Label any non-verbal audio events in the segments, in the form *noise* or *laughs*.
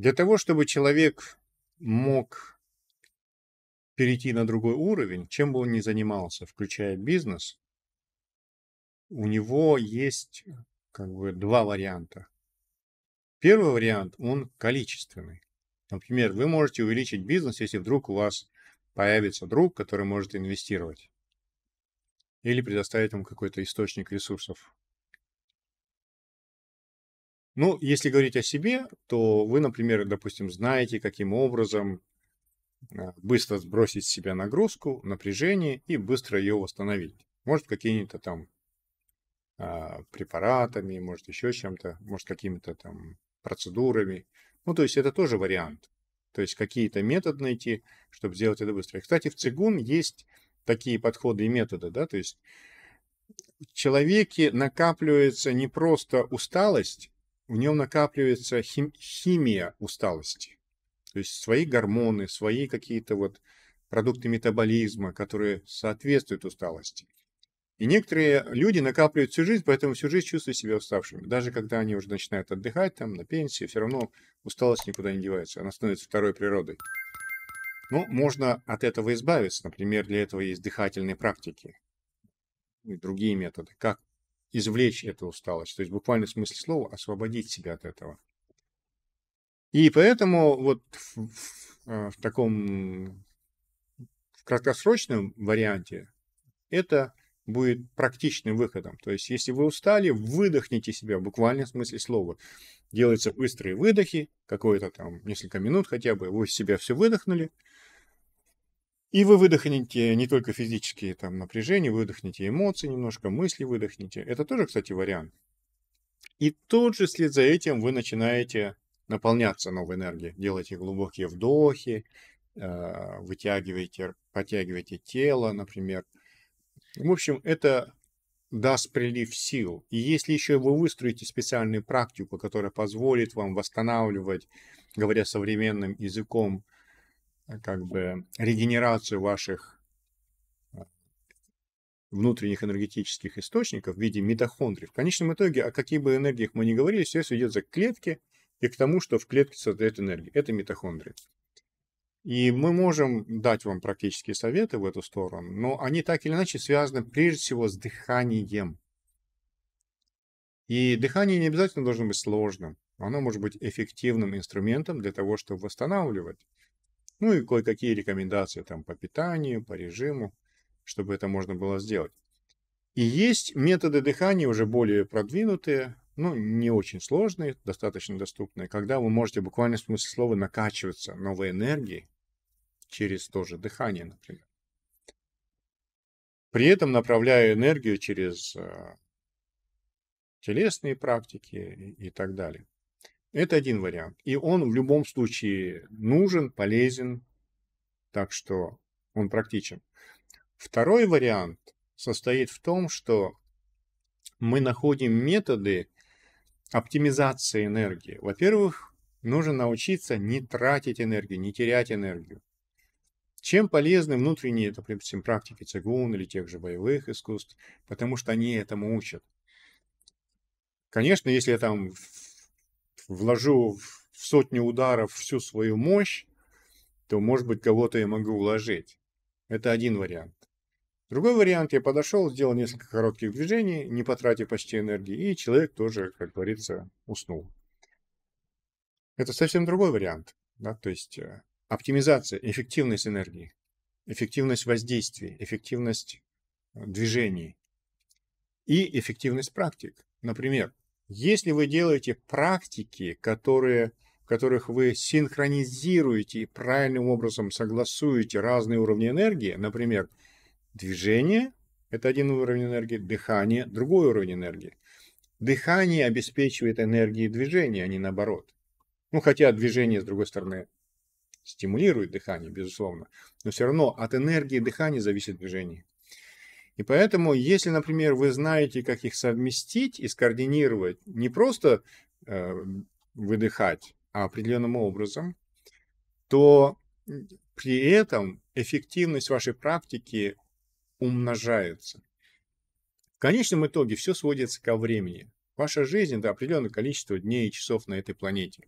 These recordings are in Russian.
Для того, чтобы человек мог перейти на другой уровень, чем бы он ни занимался, включая бизнес, у него есть как бы два варианта. Первый вариант, он количественный. Например, вы можете увеличить бизнес, если вдруг у вас появится друг, который может инвестировать или предоставить вам какой-то источник ресурсов. Ну, если говорить о себе, то вы, например, допустим, знаете, каким образом а, быстро сбросить с себя нагрузку, напряжение и быстро ее восстановить. Может, какими-то там а, препаратами, может, еще чем-то, может, какими-то там процедурами. Ну, то есть это тоже вариант. То есть какие-то методы найти, чтобы сделать это быстро. И, кстати, в цигун есть такие подходы и методы, да, то есть в человеке накапливается не просто усталость, в нем накапливается хим- химия усталости. То есть свои гормоны, свои какие-то вот продукты метаболизма, которые соответствуют усталости. И некоторые люди накапливают всю жизнь, поэтому всю жизнь чувствуют себя уставшими. Даже когда они уже начинают отдыхать там на пенсии, все равно усталость никуда не девается, она становится второй природой. Но ну, можно от этого избавиться. Например, для этого есть дыхательные практики ну и другие методы. Как извлечь эту усталость, то есть буквально в смысле слова освободить себя от этого. И поэтому вот в, в, а, в таком в краткосрочном варианте это будет практичным выходом. То есть, если вы устали, выдохните себя в буквальном смысле слова. Делаются быстрые выдохи, какое-то там несколько минут хотя бы, вы себя все выдохнули, и вы выдохнете не только физические там, напряжения, вы выдохнете эмоции немножко, мысли выдохните. Это тоже, кстати, вариант. И тут же вслед за этим вы начинаете наполняться новой энергией. Делаете глубокие вдохи, а, вытягиваете, подтягиваете тело, например. В общем, это даст прилив сил. И если еще вы выстроите специальную практику, которая позволит вам восстанавливать, говоря современным языком, Э, как бы регенерацию ваших а, внутренних энергетических источников в виде митохондрий. В конечном итоге, о каких бы энергиях мы ни говорили, все сведется к клетке и к тому, что в клетке создает энергию. Это митохондрии. И мы можем дать вам практические советы в эту сторону, но они так или иначе связаны прежде всего с дыханием. И дыхание не обязательно должно быть сложным. Оно может быть эффективным инструментом для того, чтобы восстанавливать ну и кое-какие рекомендации там по питанию, по режиму, чтобы это можно было сделать. И есть методы дыхания уже более продвинутые, ну, не очень сложные, достаточно доступные, когда вы можете буквально в смысле слова накачиваться новой энергией через тоже дыхание, например. При этом направляя энергию через э, телесные практики и так далее. Это один вариант. И он в любом случае нужен, полезен, так что он практичен. Второй вариант состоит в том, что мы находим методы оптимизации энергии. Во-первых, нужно научиться не тратить энергию, не терять энергию. Чем полезны внутренние, допустим, практики цигун или тех же боевых искусств, потому что они этому учат. Конечно, если я там вложу в сотни ударов всю свою мощь, то, может быть, кого-то я могу уложить. Это один вариант. Другой вариант, я подошел, сделал несколько коротких движений, не потратив почти энергии, и человек тоже, как говорится, уснул. Это совсем другой вариант. Да? То есть э, оптимизация, эффективность энергии, эффективность воздействия, эффективность э, движений и эффективность практик. Например, если вы делаете практики, которые, в которых вы синхронизируете и правильным образом согласуете разные уровни энергии, например, движение – это один уровень энергии, дыхание – другой уровень энергии. Дыхание обеспечивает энергии движения, а не наоборот. Ну, хотя движение, с другой стороны, стимулирует дыхание, безусловно, но все равно от энергии дыхания зависит движение. И поэтому, если, например, вы знаете, как их совместить и скоординировать, не просто э, выдыхать, а определенным образом, то при этом эффективность вашей практики умножается. В конечном итоге все сводится ко времени. Ваша жизнь это определенное количество дней и часов на этой планете.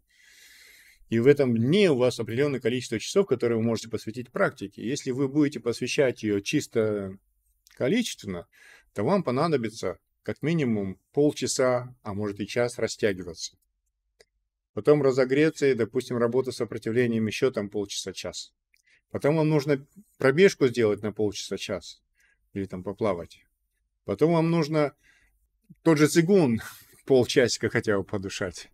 И в этом дне у вас определенное количество часов, которые вы можете посвятить практике. Если вы будете посвящать ее чисто количественно, то вам понадобится как минимум полчаса, а может и час растягиваться. Потом разогреться и, допустим, работа с сопротивлением еще там полчаса-час. Потом вам нужно пробежку сделать на полчаса-час или там поплавать. Потом вам нужно тот же цигун *laughs* полчасика хотя бы подушать.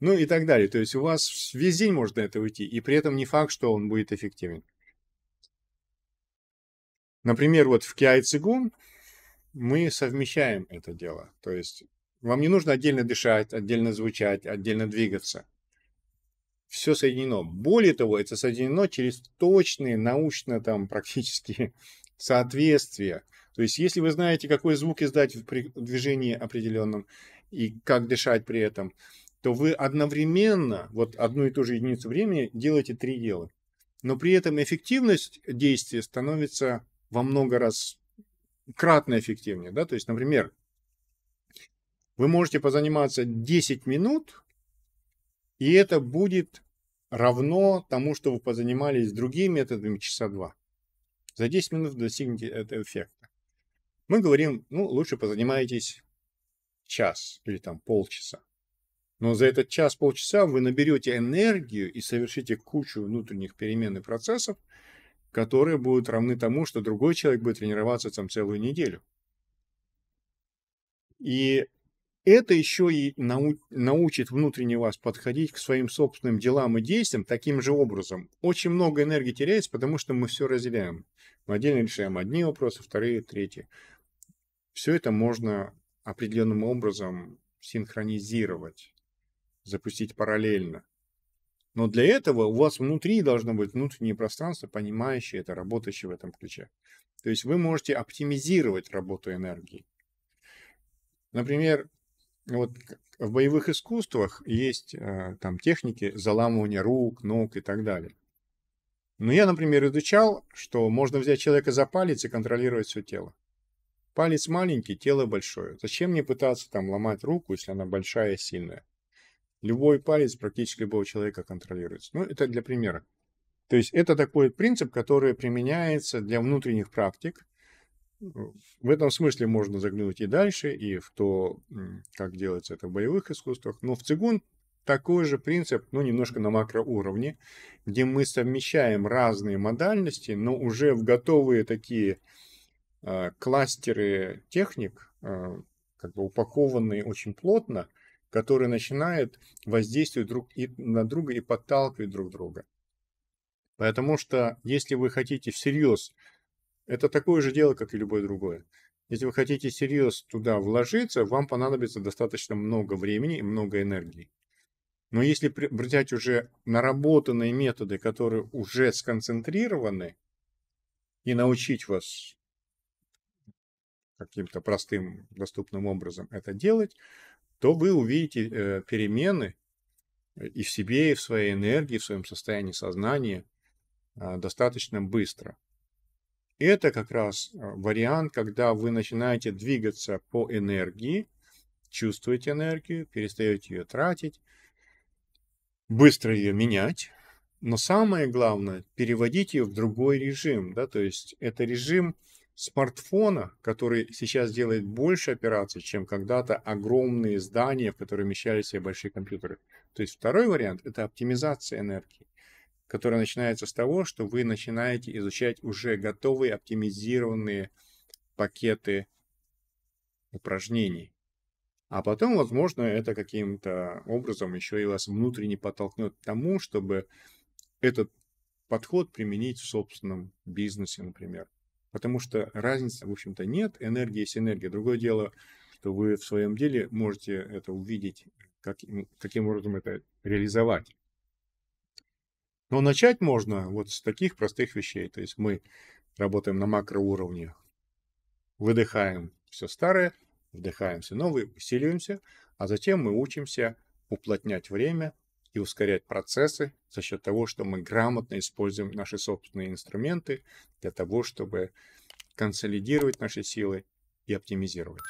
Ну и так далее. То есть у вас весь день может на это уйти, и при этом не факт, что он будет эффективен. Например, вот в Киай Цигун мы совмещаем это дело. То есть вам не нужно отдельно дышать, отдельно звучать, отдельно двигаться. Все соединено. Более того, это соединено через точные научно там *laughs* практически соответствия. То есть, если вы знаете, какой звук издать в движении определенном и как дышать при этом, то вы одновременно, вот одну и ту же единицу времени, делаете три дела. Но при этом эффективность действия становится во много раз кратно эффективнее. Да? То есть, например, вы можете позаниматься 10 минут, и это будет равно тому, что вы позанимались другими методами часа два. За 10 минут достигнете этого эффекта. Мы говорим, ну, лучше позанимайтесь час или там полчаса. Но за этот час-полчаса вы наберете энергию и совершите кучу внутренних перемен и процессов, которые будут равны тому, что другой человек будет тренироваться там целую неделю. И это еще и нау- научит внутренне вас подходить к своим собственным делам и действиям таким же образом. Очень много энергии теряется, потому что мы все разделяем. Мы отдельно решаем одни вопросы, вторые, третьи. Все это можно определенным образом синхронизировать, запустить параллельно. Но для этого у вас внутри должно быть внутреннее пространство, понимающее это, работающее в этом ключе. То есть вы можете оптимизировать работу энергии. Например, вот в боевых искусствах есть э, там техники заламывания рук, ног и так далее. Но я, например, изучал, что можно взять человека за палец и контролировать все тело. Палец маленький, тело большое. Зачем мне пытаться там ломать руку, если она большая и сильная? Любой палец практически любого человека контролируется. Ну, это для примера. То есть это такой принцип, который применяется для внутренних практик. В этом смысле можно заглянуть и дальше, и в то, как делается это в боевых искусствах. Но в цигун такой же принцип, но ну, немножко на макроуровне, где мы совмещаем разные модальности, но уже в готовые такие э, кластеры техник, э, как бы упакованные очень плотно – которые начинают воздействовать друг и на друга и подталкивать друг друга. Потому что если вы хотите всерьез, это такое же дело, как и любое другое. Если вы хотите всерьез туда вложиться, вам понадобится достаточно много времени и много энергии. Но если взять уже наработанные методы, которые уже сконцентрированы, и научить вас каким-то простым доступным образом это делать, то вы увидите э, перемены э, и в себе, и в своей энергии, в своем состоянии сознания э, достаточно быстро. Это как раз э, вариант, когда вы начинаете двигаться по энергии, чувствуете энергию, перестаете ее тратить, быстро ее менять, но самое главное, переводить ее в другой режим, да, то есть это режим смартфона, который сейчас делает больше операций, чем когда-то огромные здания, в которые вмещали себе большие компьютеры. То есть второй вариант – это оптимизация энергии, которая начинается с того, что вы начинаете изучать уже готовые оптимизированные пакеты упражнений. А потом, возможно, это каким-то образом еще и вас внутренне подтолкнет к тому, чтобы этот подход применить в собственном бизнесе, например потому что разницы, в общем-то, нет. Энергия есть энергия. Другое дело, что вы в своем деле можете это увидеть, как, каким образом это реализовать. Но начать можно вот с таких простых вещей. То есть мы работаем на макроуровне, выдыхаем все старое, вдыхаем все новое, усиливаемся, а затем мы учимся уплотнять время, и ускорять процессы за счет того, что мы грамотно используем наши собственные инструменты для того, чтобы консолидировать наши силы и оптимизировать.